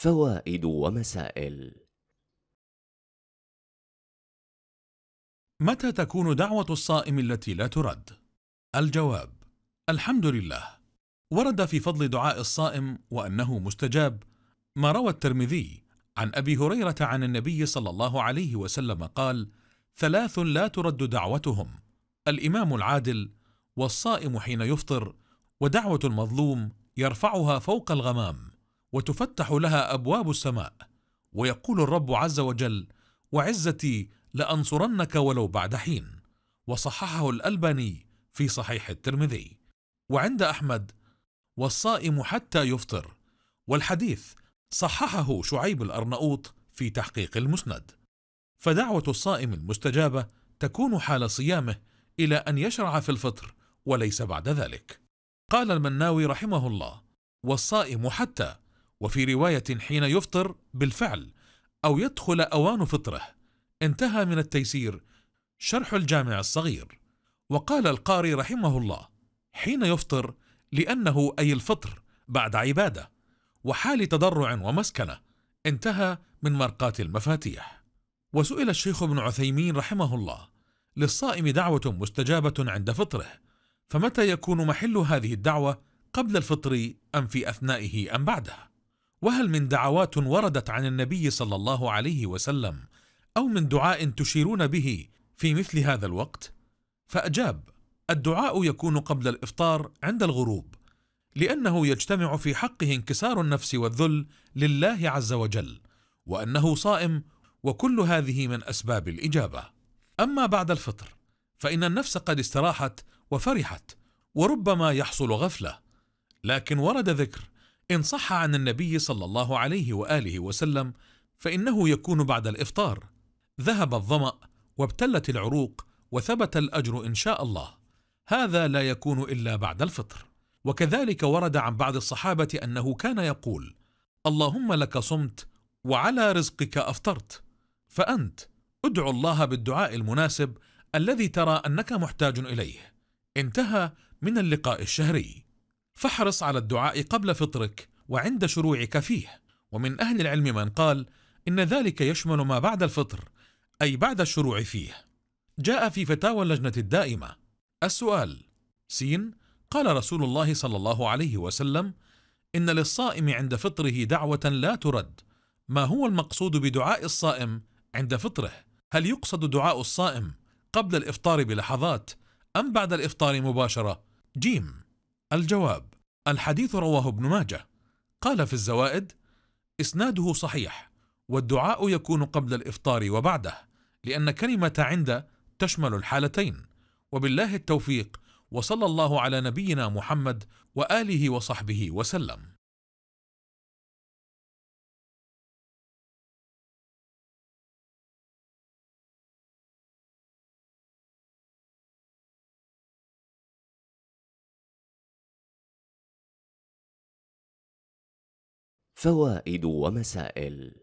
فوائد ومسائل متى تكون دعوة الصائم التي لا ترد؟ الجواب الحمد لله ورد في فضل دعاء الصائم وأنه مستجاب ما روى الترمذي عن أبي هريرة عن النبي صلى الله عليه وسلم قال ثلاث لا ترد دعوتهم الإمام العادل والصائم حين يفطر ودعوة المظلوم يرفعها فوق الغمام وتفتح لها ابواب السماء ويقول الرب عز وجل وعزتي لانصرنك ولو بعد حين وصححه الالباني في صحيح الترمذي وعند احمد والصائم حتى يفطر والحديث صححه شعيب الارناؤوط في تحقيق المسند فدعوه الصائم المستجابه تكون حال صيامه الى ان يشرع في الفطر وليس بعد ذلك قال المناوي رحمه الله والصائم حتى وفي رواية حين يفطر بالفعل أو يدخل أوان فطره انتهى من التيسير شرح الجامع الصغير وقال القاري رحمه الله حين يفطر لأنه أي الفطر بعد عبادة وحال تضرع ومسكنة انتهى من مرقاة المفاتيح وسئل الشيخ ابن عثيمين رحمه الله للصائم دعوة مستجابة عند فطره فمتى يكون محل هذه الدعوة قبل الفطر أم في أثنائه أم بعده وهل من دعوات وردت عن النبي صلى الله عليه وسلم او من دعاء تشيرون به في مثل هذا الوقت فاجاب الدعاء يكون قبل الافطار عند الغروب لانه يجتمع في حقه انكسار النفس والذل لله عز وجل وانه صائم وكل هذه من اسباب الاجابه اما بعد الفطر فان النفس قد استراحت وفرحت وربما يحصل غفله لكن ورد ذكر إن صح عن النبي صلى الله عليه وآله وسلم فإنه يكون بعد الإفطار ذهب الظمأ وابتلت العروق وثبت الأجر إن شاء الله هذا لا يكون إلا بعد الفطر وكذلك ورد عن بعض الصحابة أنه كان يقول اللهم لك صمت وعلى رزقك أفطرت فأنت ادعو الله بالدعاء المناسب الذي ترى أنك محتاج إليه انتهى من اللقاء الشهري فاحرص على الدعاء قبل فطرك وعند شروعك فيه ومن أهل العلم من قال إن ذلك يشمل ما بعد الفطر أي بعد الشروع فيه جاء في فتاوى اللجنة الدائمة السؤال سين قال رسول الله صلى الله عليه وسلم إن للصائم عند فطره دعوة لا ترد ما هو المقصود بدعاء الصائم عند فطره هل يقصد دعاء الصائم قبل الإفطار بلحظات أم بعد الإفطار مباشرة جيم الجواب الحديث رواه ابن ماجه قال في الزوائد اسناده صحيح والدعاء يكون قبل الافطار وبعده لان كلمه عند تشمل الحالتين وبالله التوفيق وصلى الله على نبينا محمد واله وصحبه وسلم فوائد ومسائل